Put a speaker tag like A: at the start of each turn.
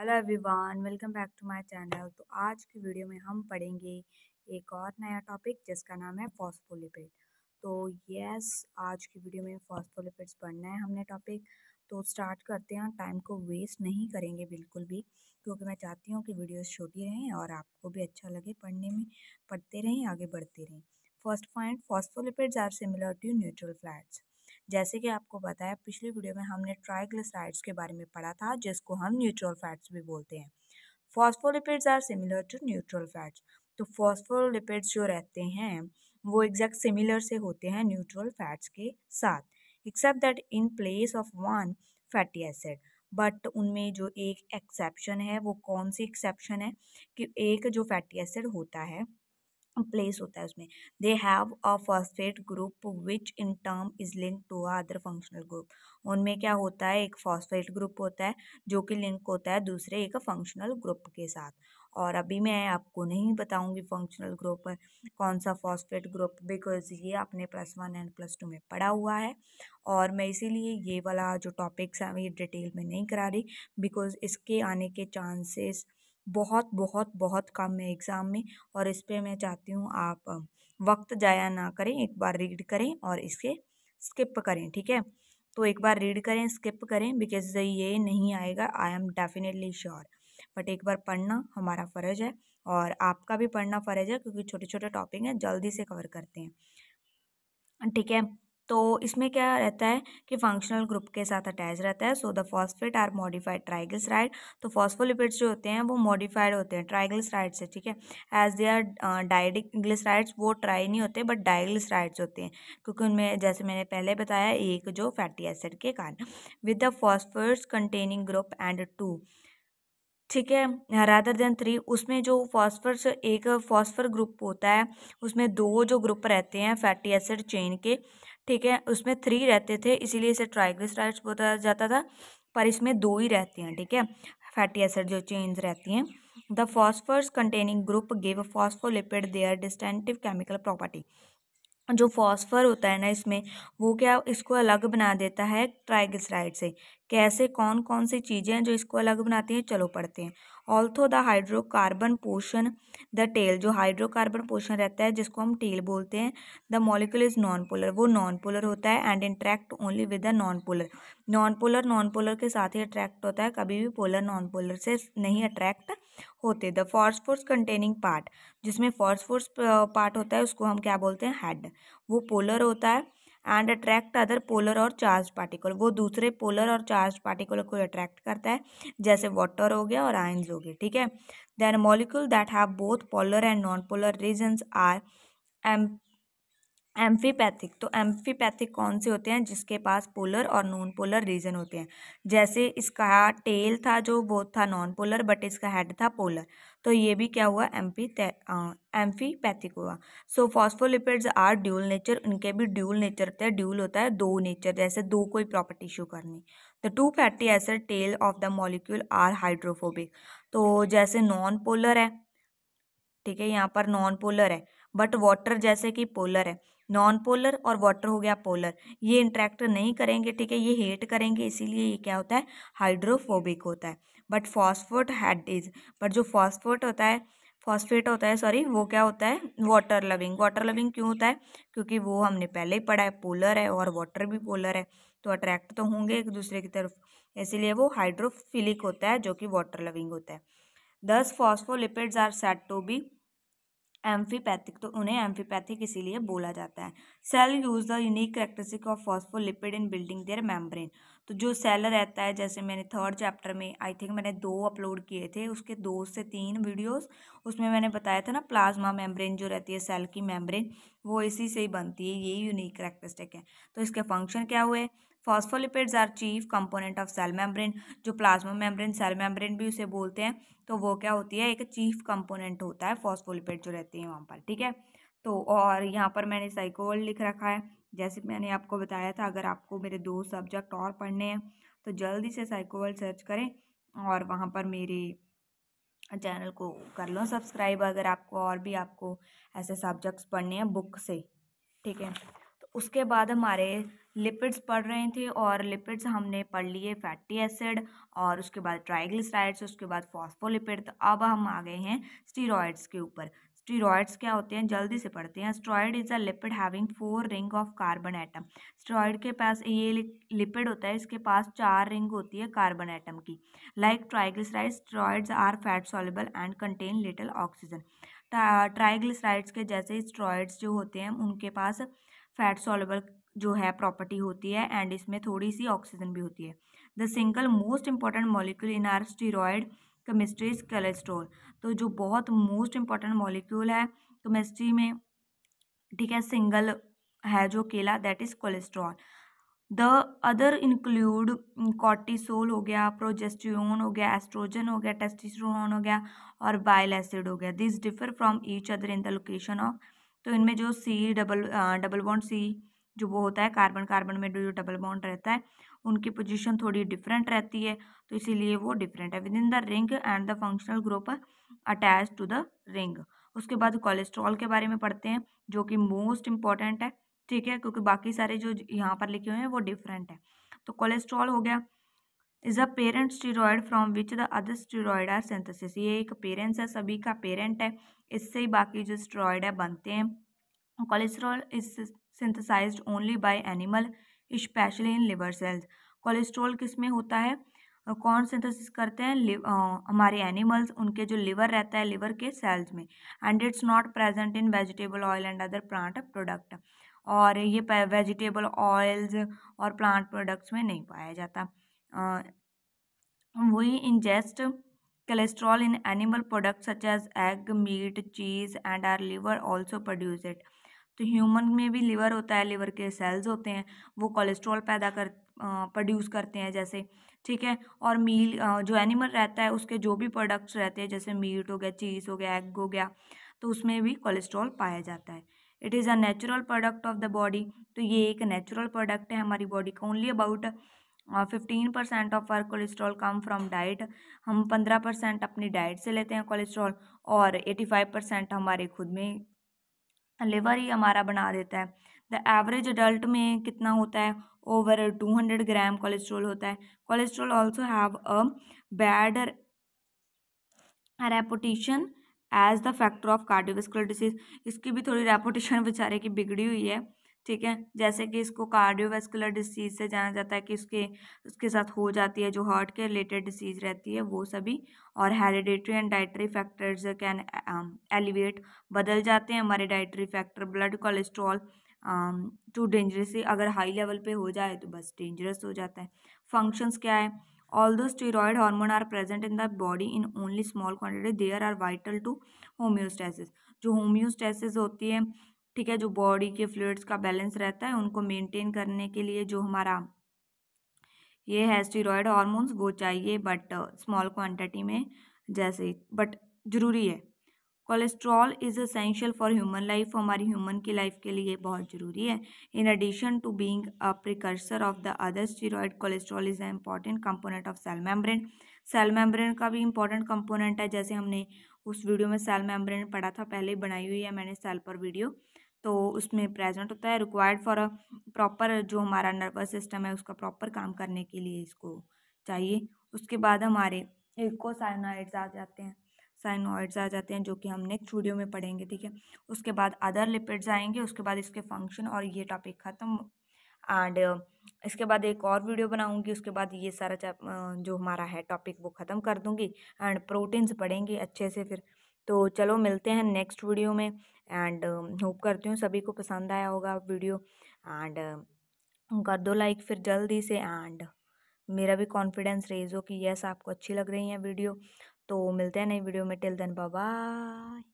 A: hello everyone welcome back to my channel तो आज की वीडियो में हम पढ़ेंगे एक और नया टॉपिक जिसका नाम है फॉस्फोलिपिड तो यस आज की वीडियो में फॉस्फोलिपिड्स पढ़ना है हमने टॉपिक तो स्टार्ट करते हैं टाइम को वेस्ट नहीं करेंगे बिल्कुल भी क्योंकि मैं चाहती हूँ कि वीडियोस छोटी रहें और आपको भी अच्छा लगे पढ़ने में पढ़ते रहें आगे बढ़ते रहें first point phospholipids are similar to neutral fats जैसे कि आपको बताया पिछली वीडियो में हमने ट्राइग्लिसराइड्स के बारे में पढ़ा था जिसको हम न्यूट्रल फैट्स भी बोलते हैं phospholipids are similar to neutral fats तो फॉस्फोलिपिड्स जो रहते हैं वो एग्जैक्ट सिमिलर से होते हैं न्यूट्रल फैट्स के साथ except that in place of one fatty acid but उनमें जो एक एक्सेप्शन है वो कौन सी एक्सेप्शन है कि एक जो फैटी एसिड होता है प्लेस होता है उसमें they have a phosphate group which in term is link to other functional group उनमें क्या होता है एक फॉस्फेट ग्रुप होता है जो कि लिंक होता है दूसरे एक फंक्शनल ग्रुप के साथ और अभी मैं आपको नहीं बताऊंगी फंक्शनल ग्रुप कौन सा फॉस्फेट ग्रुप बिकॉज ये आपने plus one and plus two में पढ़ा हुआ है और मैं इसीलिए ये वाला जो टॉपिक्स हैं ये डिटेल में नहीं करा रही बिकॉज इसके आने के चांसेस बहुत बहुत बहुत कम है एग्ज़ाम में और इस पर मैं चाहती हूँ आप वक्त ज़ाया ना करें एक बार रीड करें और इसे स्किप करें ठीक है तो एक बार रीड करें स्किप करें बिकॉज ये नहीं आएगा I am definitely sure but एक बार पढ़ना हमारा फ़र्ज़ है और आपका भी पढ़ना फ़र्ज़ है क्योंकि छोटे छोटे टॉपिक हैं जल्दी से कवर करते हैं ठीक है तो इसमें क्या रहता है कि फंक्शनल ग्रुप के साथ अटैच रहता है so the phosphate are modified triglycerides तो फॉस्फोलिपिड्स जो होते हैं वो मॉडिफाइड होते हैं ट्राइगल्स से ठीक है एज दे आर डायडिक्लिस वो ट्राई नहीं होते बट डाइग्लिसराइड्स होते हैं क्योंकि उनमें जैसे मैंने पहले बताया एक जो फैटी एसिड के कारण with the phosphorus containing group and two ठीक है रादर देन थ्री उसमें जो फॉस्फर एक फॉस्फर ग्रुप होता है उसमें दो जो ग्रुप रहते हैं फैटी एसिड चेन के ठीक है उसमें थ्री रहते थे इसीलिए इसे ट्राइग्लिसराइड्स बोला जाता था पर इसमें दो ही रहते हैं ठीक है फैटी एसिड जो चेंज रहती हैं the phosphorus containing group give phospholipid their distinctive chemical property जो फॉस्फर होता है ना इसमें वो क्या इसको अलग बना देता है ट्राइग्लिसराइड से कैसे कौन कौन सी चीज़ें हैं जो इसको अलग बनाती हैं चलो पढ़ते हैं although the hydrocarbon portion the tail जो हाइड्रोकार्बन पोर्शन रहता है जिसको हम टेल बोलते हैं the molecule is non polar वो नॉन पोलर होता है and interact only with the non polar non polar non polar के साथ ही अट्रैक्ट होता है कभी भी पोलर नॉन पोलर से नहीं अट्रैक्ट होते the phosphorus phosphorus containing part जिसमें फोर्स पार्ट होता है उसको हम क्या बोलते हैं हेड वो पोलर होता है एंड अट्रैक्ट अदर पोलर और चार्ज पार्टिकल वो दूसरे पोलर और चार्ज पार्टिकल को अट्रैक्ट करता है जैसे वाटर हो गया और आयन्स हो गए ठीक है then molecule that have both polar and non polar regions are am amphipathic तो एम्फ़ीपैथिक कौन से होते हैं जिसके पास पोलर और नॉन पोलर रीजन होते हैं जैसे इसका टेल था जो वो था नॉन पोलर बट इसका हेड था पोलर तो ये भी क्या हुआ एम्फी एम्फीपैथिक हुआ so phospholipids are dual nature उनके भी ड्यूल नेचर होते हैं ड्यूल होता है दो नेचर जैसे दो कोई प्रॉपर्टी इशू करनी द तो two fatty acid tail of the molecule are hydrophobic तो जैसे नॉन पोलर है ठीक है यहाँ पर नॉन पोलर है बट वाटर जैसे कि पोलर है नॉन पोलर और वाटर हो गया पोलर ये इंट्रैक्ट नहीं करेंगे ठीक है ये हेट करेंगे इसीलिए ये क्या होता है हाइड्रोफोबिक होता है but phosphate head is but जो फॉस्फोट होता है फॉस्फेट होता है सॉरी वो क्या होता है वाटर लविंग वाटर लविंग क्यों होता है क्योंकि वो हमने पहले ही पढ़ा है पोलर है और वाटर भी पोलर है तो अट्रैक्ट तो होंगे एक दूसरे की तरफ इसीलिए वो हाइड्रोफिलिक होता है जो कि वाटर लविंग होता है thus phospholipids are said to be amphipathic तो उन्हें एम्फीपैथिक इसीलिए बोला जाता है cell use the unique characteristic of phospholipid in building their membrane तो जो सेलर रहता है जैसे मैंने थर्ड चैप्टर में आई थिंक मैंने दो अपलोड किए थे उसके दो से तीन वीडियोस उसमें मैंने बताया था ना प्लाज्मा मेम्ब्रेन जो रहती है सेल की मेम्ब्रेन वो इसी से ही बनती है यही यूनिक करेक्टरिस्टिक है तो इसके फंक्शन क्या हुए phospholipids are chief component of cell membrane जो प्लाज्मा मेम्ब्रेन सेल मेम्ब्रेन भी उसे बोलते हैं तो वो क्या होती है एक चीफ कंपोनेंट होता है फॉस्फोलिपिड जो रहती है वहाँ पर ठीक है तो और यहाँ पर मैंने साइकोल लिख रखा है जैसे मैंने आपको बताया था अगर आपको मेरे दो सब्जेक्ट और पढ़ने हैं तो जल्दी से साइको वर्ल्ड सर्च करें और वहाँ पर मेरे चैनल को कर लो सब्सक्राइब अगर आपको और भी आपको ऐसे सब्जेक्ट्स पढ़ने हैं बुक से ठीक है तो उसके बाद हमारे लिपिड्स पढ़ रहे थे और लिपिड्स हमने पढ़ लिए फैटी एसिड और उसके बाद ट्राइग्लिसराइड्स उसके बाद फॉस्फोलिपिड तो अब हम आ गए हैं स्टीरोइड्स के ऊपर स्टीरॉयड्स क्या होते हैं जल्दी से पढ़ते हैं steroid is a lipid having four ring of carbon atom steroid के पास ये लिपिड होता है इसके पास चार रिंग होती है कार्बन एटम की like triglyceride steroids are fat soluble and contain little oxygen triglycerides के जैसे स्ट्रॉयड्स जो होते हैं उनके पास फैट सॉलेबल जो है प्रॉपर्टी होती है एंड इसमें थोड़ी सी ऑक्सीजन भी होती है the single most important molecule in our steroid chemistry is cholesterol तो जो बहुत मोस्ट इम्पॉर्टेंट मॉलिक्यूल है केमिस्ट्री में ठीक है सिंगल है जो केला that is cholesterol the other include cortisol हो गया प्रोजेस्टिरोन हो गया एस्ट्रोजन हो गया टेस्टिस्ट्रोन हो गया और बाइल एसिड हो गया this differ from each other in the location of तो इनमें जो C double double bond C जो वो होता है कार्बन कार्बन में जो डबल बॉन्ड रहता है उनकी पोजीशन थोड़ी डिफरेंट रहती है तो इसीलिए वो डिफरेंट है with in the ring and the functional group attach to the ring उसके बाद कोलेस्ट्रॉल के बारे में पढ़ते हैं जो कि मोस्ट इम्पॉर्टेंट है ठीक है क्योंकि बाकी सारे जो यहाँ पर लिखे हुए हैं वो डिफरेंट है तो कोलेस्ट्रॉल हो गया is a parent steroid from which the other steroid are synthesis ये एक पेरेंट्स है सभी का पेरेंट है इससे ही बाकी जो स्टीरोयड है बनते हैं cholesterol is synthesize only by animal specially in liver cells cholesterol किस में होता है कौन सिंथेसिस करते हैं हमारे एनिमल्स उनके जो लिवर रहता है लिवर के सेल्स में and it's not present in vegetable oil and other plant product और ये वेजिटेबल ऑयल्स और प्लांट प्रोडक्ट्स में नहीं पाया जाता वही ingest cholesterol in animal products such as egg meat cheese and our liver also produce it तो human में भी लिवर होता है लिवर के सेल्स होते हैं वो कोलेस्ट्रॉल पैदा कर प्रोड्यूस करते हैं जैसे ठीक है और मील जो एनिमल रहता है उसके जो भी प्रोडक्ट्स रहते हैं जैसे मीट हो गया चीज़ हो गया एग हो गया तो उसमें भी कोलेस्ट्रॉल पाया जाता है it is a natural product of the body तो ये एक नेचुरल प्रोडक्ट है हमारी बॉडी का only about fifteen percent of our cholesterol come from diet हम पंद्रह परसेंट अपनी डाइट से लेते हैं कोलेस्ट्रॉल और एटी फाइव परसेंट हमारे खुद में लिवर ही हमारा बना देता है द एवरेज अडल्ट में कितना होता है over two hundred gram cholesterol होता है cholesterol also have a bad reputation as the factor of cardiovascular disease इसकी भी थोड़ी रेपोटेशन बेचारे की बिगड़ी हुई है ठीक है जैसे कि इसको कार्डियोवेस्कुलर डिसीज से जाना जाता है कि उसके उसके साथ हो जाती है जो हार्ट के रिलेटेड डिसीज रहती है वो सभी और hereditary and dietary factors can elevate बदल जाते हैं हमारे dietary factor blood cholesterol to dangerous अगर हाई लेवल पे हो जाए तो बस डेंजरस हो जाता है फंक्शंस क्या है although steroid hormone are present in the body in only small quantity they're are vital to homeostasis जो होम्योस्टेसिस होती है ठीक है जो बॉडी के फ्लूड्स का बैलेंस रहता है उनको मेंटेन करने के लिए जो हमारा ये है स्टीरोयड हॉर्मोन्स वो चाहिए बट स्मॉल क्वांटिटी में जैसे बट ज़रूरी है cholesterol is essential for human life हमारी ह्यूमन की लाइफ के लिए बहुत ज़रूरी है in addition to being a precursor of the other steroid cholesterol is a important component of cell membrane cell membrane का भी इम्पॉर्टेंट कंपोनेंट है जैसे हमने उस वीडियो में सेल मेम्ब्रेन पढ़ा था पहले बनाई हुई है मैंने सेल पर वीडियो तो उसमें प्रेजेंट होता है रिक्वायर्ड फॉर अ प्रॉपर जो हमारा नर्वस सिस्टम है उसका प्रॉपर काम करने के लिए इसको चाहिए उसके बाद हमारे इकोसाइनाइड्स आ जाते हैं साइनोइड्स आ जाते हैं जो कि हम नेक्स्ट वीडियो में पढ़ेंगे ठीक है उसके बाद अदर लिपिड्स आएंगे उसके बाद इसके फंक्शन और ये टॉपिक ख़त्म एंड इसके बाद एक और वीडियो बनाऊंगी उसके बाद ये सारा जो हमारा है टॉपिक वो ख़त्म कर दूंगी एंड प्रोटीन्स पढ़ेंगे अच्छे से फिर तो चलो मिलते हैं नेक्स्ट वीडियो में एंड होप करती हूँ सभी को पसंद आया होगा वीडियो एंड कर दो लाइक फिर जल्दी से एंड मेरा भी कॉन्फिडेंस रेज हो कि यस आपको अच्छी लग रही है वीडियो तो मिलते हैं नई वीडियो में टिल देन बाय